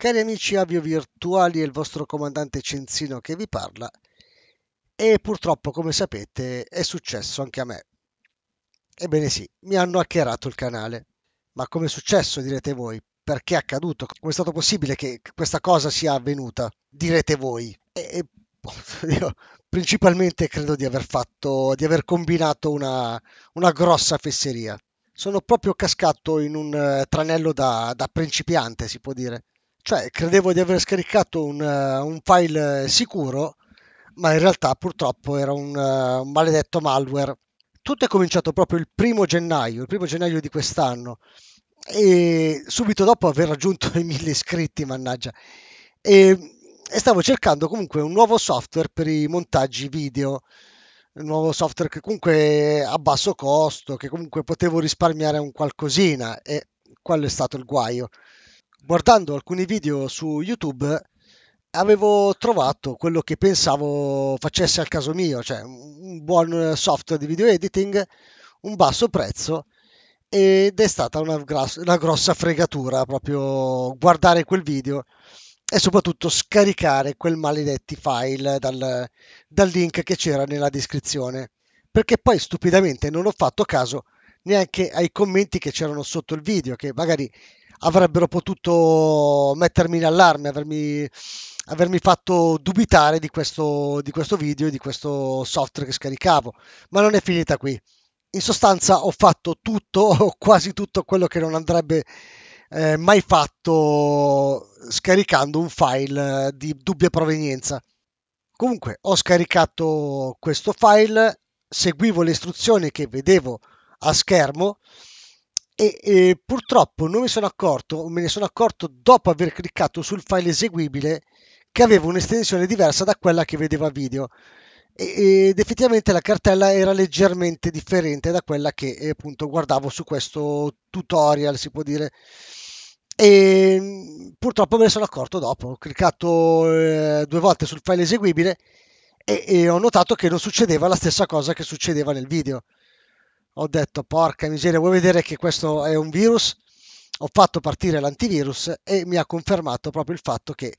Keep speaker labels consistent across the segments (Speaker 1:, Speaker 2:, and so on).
Speaker 1: Cari amici avio virtuali, è il vostro comandante Cenzino che vi parla e purtroppo, come sapete, è successo anche a me. Ebbene sì, mi hanno hackerato il canale. Ma come è successo, direte voi? Perché è accaduto? Come è stato possibile che questa cosa sia avvenuta? Direte voi. E, e boh, io principalmente credo di aver fatto, di aver combinato una, una grossa fesseria. Sono proprio cascato in un eh, tranello da, da principiante, si può dire cioè, credevo di aver scaricato un, eh, un file sicuro, ma in realtà purtroppo era un, eh, un maledetto malware. Tutto è cominciato proprio il primo gennaio, il primo gennaio di quest'anno, e subito dopo aver raggiunto i mille iscritti, mannaggia. E, e stavo cercando comunque un nuovo software per i montaggi video, un nuovo software che comunque a basso costo, che comunque potevo risparmiare un qualcosina e quello è stato il guaio guardando alcuni video su YouTube avevo trovato quello che pensavo facesse al caso mio, cioè un buon software di video editing, un basso prezzo ed è stata una, grossa, una grossa fregatura proprio guardare quel video e soprattutto scaricare quel maledetti file dal, dal link che c'era nella descrizione perché poi stupidamente non ho fatto caso neanche ai commenti che c'erano sotto il video che magari avrebbero potuto mettermi in allarme, avermi, avermi fatto dubitare di questo, di questo video e di questo software che scaricavo. Ma non è finita qui. In sostanza ho fatto tutto o quasi tutto quello che non andrebbe eh, mai fatto scaricando un file eh, di dubbia provenienza. Comunque ho scaricato questo file, seguivo le istruzioni che vedevo a schermo e, e purtroppo non mi sono accorto, me ne sono accorto dopo aver cliccato sul file eseguibile che aveva un'estensione diversa da quella che vedeva video ed effettivamente la cartella era leggermente differente da quella che eh, appunto guardavo su questo tutorial si può dire e purtroppo me ne sono accorto dopo ho cliccato eh, due volte sul file eseguibile e, e ho notato che non succedeva la stessa cosa che succedeva nel video ho detto porca miseria, vuoi vedere che questo è un virus? Ho fatto partire l'antivirus e mi ha confermato proprio il fatto che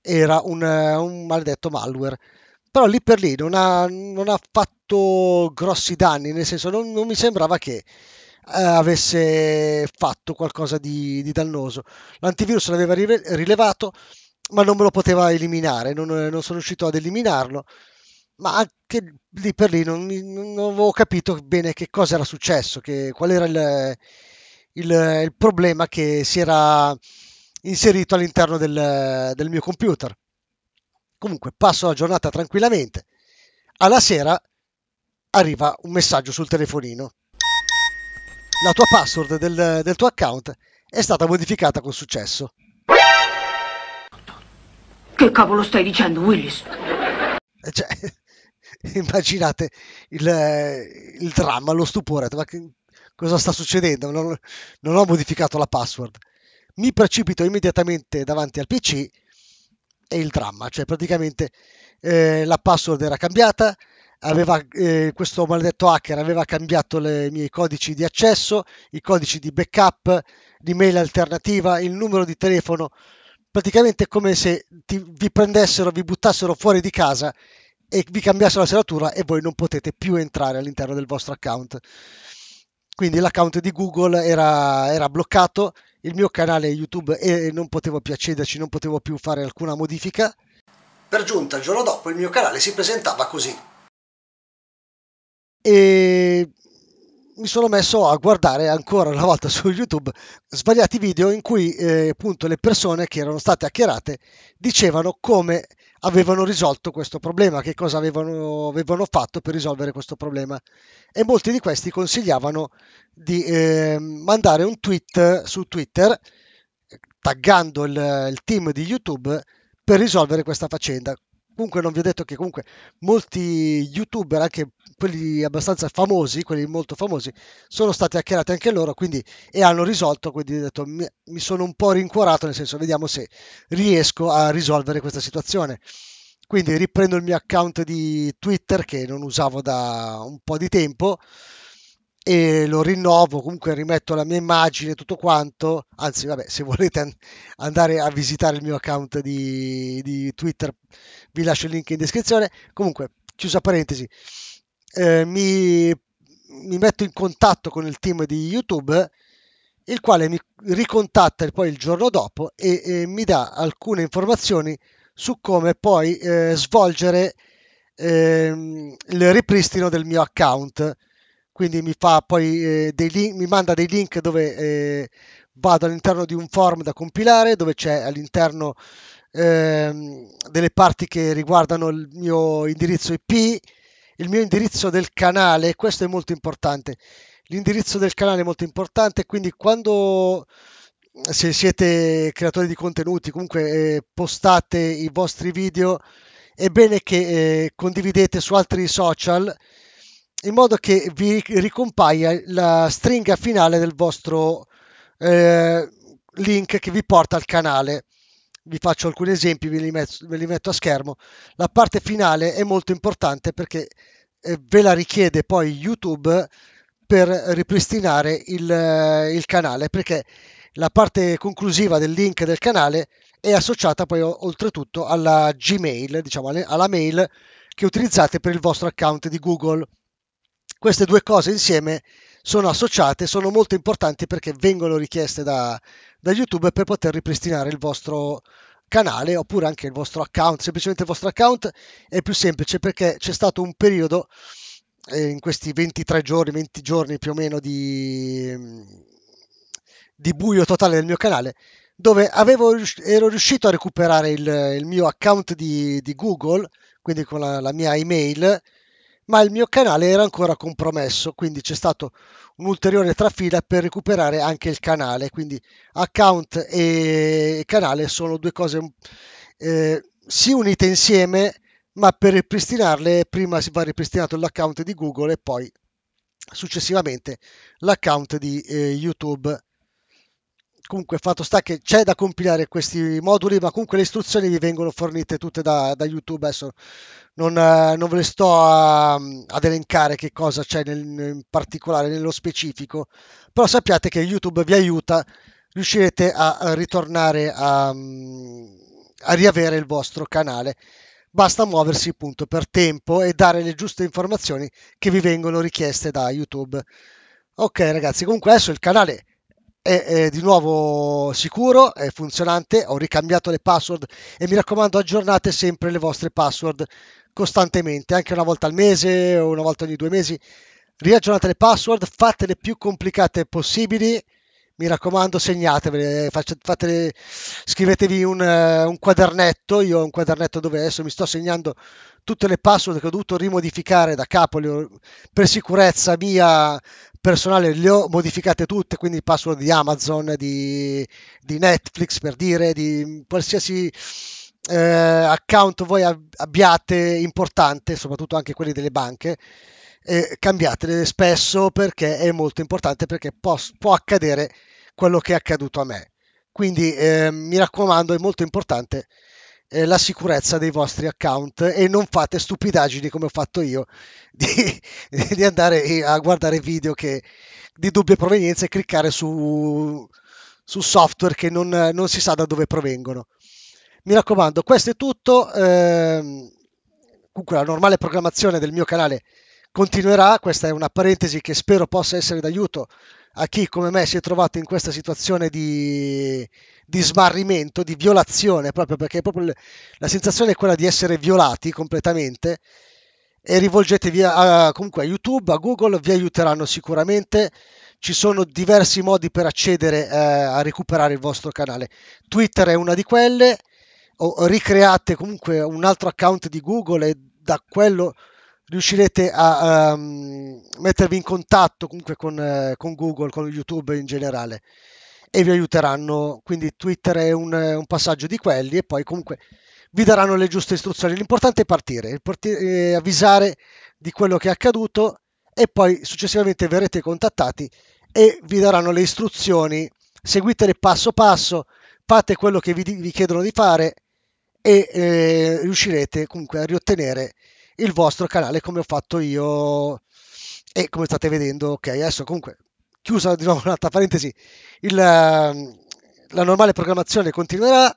Speaker 1: era un, eh, un maledetto malware. Però lì per lì non ha, non ha fatto grossi danni, nel senso non, non mi sembrava che eh, avesse fatto qualcosa di, di dannoso. L'antivirus l'aveva rilevato, ma non me lo poteva eliminare, non, non sono riuscito ad eliminarlo ma anche lì per lì non, non, avevo capito bene che cosa era successo, che, qual era il, il, il, problema che si era inserito all'interno del, del mio computer. Comunque passo la giornata tranquillamente. Alla sera arriva un messaggio sul telefonino. La tua password del, del tuo account è stata modificata con successo. Che cavolo stai dicendo, Willis? Eh, cioè, immaginate il, eh, il dramma, lo stupore, ma che, cosa sta succedendo? Non, non ho modificato la password. Mi precipito immediatamente davanti al PC e il dramma, cioè praticamente eh, la password era cambiata, aveva, eh, questo maledetto hacker aveva cambiato le, i miei codici di accesso, i codici di backup, di mail alternativa, il numero di telefono, praticamente come se ti, vi prendessero, vi buttassero fuori di casa e vi cambiasse la serratura e voi non potete più entrare all'interno del vostro account. Quindi l'account di Google era, era bloccato, il mio canale YouTube e non potevo più accederci, non potevo più fare alcuna modifica. Per giunta, il giorno dopo il mio canale si presentava così. E mi sono messo a guardare ancora una volta su YouTube svariati video in cui eh, appunto le persone che erano state hackerate dicevano come avevano risolto questo problema, che cosa avevano, avevano fatto per risolvere questo problema. E molti di questi consigliavano di eh, mandare un tweet su Twitter taggando il, il team di YouTube per risolvere questa faccenda comunque non vi ho detto che comunque molti youtuber, anche quelli abbastanza famosi, quelli molto famosi, sono stati hackerati anche loro quindi, e hanno risolto, quindi ho detto mi, mi sono un po' rincuorato, nel senso vediamo se riesco a risolvere questa situazione. Quindi riprendo il mio account di Twitter che non usavo da un po' di tempo e lo rinnovo, comunque rimetto la mia immagine, tutto quanto, anzi vabbè, se volete andare a visitare il mio account di, di Twitter vi lascio il link in descrizione, comunque chiusa parentesi, eh, mi, mi metto in contatto con il team di YouTube il quale mi ricontatta poi il giorno dopo e, e mi dà alcune informazioni su come poi eh, svolgere eh, il ripristino del mio account quindi mi, poi, eh, link, mi manda dei link dove eh, vado all'interno di un form da compilare dove c'è all'interno eh, delle parti che riguardano il mio indirizzo IP, il mio indirizzo del canale, questo è molto importante. L'indirizzo del canale è molto importante, quindi quando se siete creatori di contenuti, comunque eh, postate i vostri video, è bene che eh, condividete su altri social in modo che vi ricompaia la stringa finale del vostro eh, link che vi porta al canale. Vi faccio alcuni esempi, ve li, metto, ve li, metto, a schermo. La parte finale è molto importante perché eh, ve la richiede poi YouTube per ripristinare il, il canale, perché la parte conclusiva del link del canale è associata poi oltretutto alla Gmail, diciamo alla mail che utilizzate per il vostro account di Google queste due cose insieme sono associate, sono molto importanti perché vengono richieste da, da YouTube per poter ripristinare il vostro canale oppure anche il vostro account, semplicemente il vostro account è più semplice perché c'è stato un periodo eh, in questi 23 giorni, 20 giorni più o meno di, di buio totale del mio canale dove avevo, ero riuscito a recuperare il, il mio account di, di, Google, quindi con la, la mia email ma il mio canale era ancora compromesso, quindi c'è stato un'ulteriore trafila per recuperare anche il canale, quindi account e canale sono due cose eh, sì unite insieme, ma per ripristinarle prima si va ripristinato l'account di Google e poi successivamente l'account di eh, YouTube comunque fatto sta che c'è da compilare questi moduli, ma comunque le istruzioni vi vengono fornite tutte da, da YouTube. Adesso non, eh, non, ve le sto a, ad elencare che cosa c'è nel, in particolare, nello specifico, però sappiate che YouTube vi aiuta, riuscirete a, a ritornare a, a riavere il vostro canale. Basta muoversi appunto per tempo e dare le giuste informazioni che vi vengono richieste da YouTube. Ok ragazzi, comunque adesso il canale è, è, di nuovo sicuro, è funzionante, ho ricambiato le password e mi raccomando aggiornate sempre le vostre password costantemente, anche una volta al mese o una volta ogni due mesi. Riaggiornate le password, fatele più complicate possibili, mi raccomando segnatevele, fatele, scrivetevi un, eh, un, quadernetto, io ho un quadernetto dove adesso mi sto segnando tutte le password che ho dovuto rimodificare da capo per sicurezza mia, personale le ho modificate tutte, quindi password di Amazon, di, di Netflix per dire, di qualsiasi eh, account voi abbiate importante, soprattutto anche quelli delle banche, eh, cambiatele spesso perché è molto importante perché può, può accadere quello che è accaduto a me. Quindi eh, mi raccomando, è molto importante eh, la sicurezza dei vostri account e non fate stupidaggini come ho fatto io di, di andare a guardare video che, di dubbia provenienza e cliccare su, su software che non, non, si sa da dove provengono. Mi raccomando, questo è tutto. Eh, comunque la normale programmazione del mio canale continuerà, questa è una parentesi che spero possa essere d'aiuto a chi come me si è trovato in questa situazione di, di smarrimento, di violazione, proprio perché proprio la sensazione è quella di essere violati completamente. E rivolgetevi a, comunque a YouTube, a Google, vi aiuteranno sicuramente. Ci sono diversi modi per accedere eh, a recuperare il vostro canale. Twitter è una di quelle. O ricreate comunque un altro account di Google e da quello riuscirete a um, mettervi in contatto comunque con, eh, con, Google, con YouTube in generale e vi aiuteranno. Quindi Twitter è un, eh, un, passaggio di quelli e poi comunque vi daranno le giuste istruzioni. L'importante è partire, partire eh, avvisare di quello che è accaduto e poi successivamente verrete contattati e vi daranno le istruzioni. Seguitele passo passo, fate quello che vi, vi chiedono di fare e eh, riuscirete comunque a riottenere il vostro canale come ho fatto io e come state vedendo ok adesso comunque chiusa di nuovo un'altra parentesi il, ehm, la normale programmazione continuerà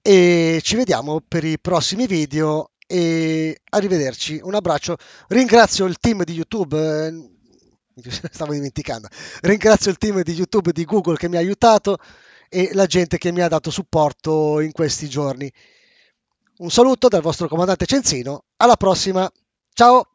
Speaker 1: e ci vediamo per i prossimi video e arrivederci un abbraccio ringrazio il team di youtube eh, stavo dimenticando ringrazio il team di youtube di google che mi ha aiutato e la gente che mi ha dato supporto in questi giorni un saluto dal vostro comandante Cenzino, alla prossima, ciao!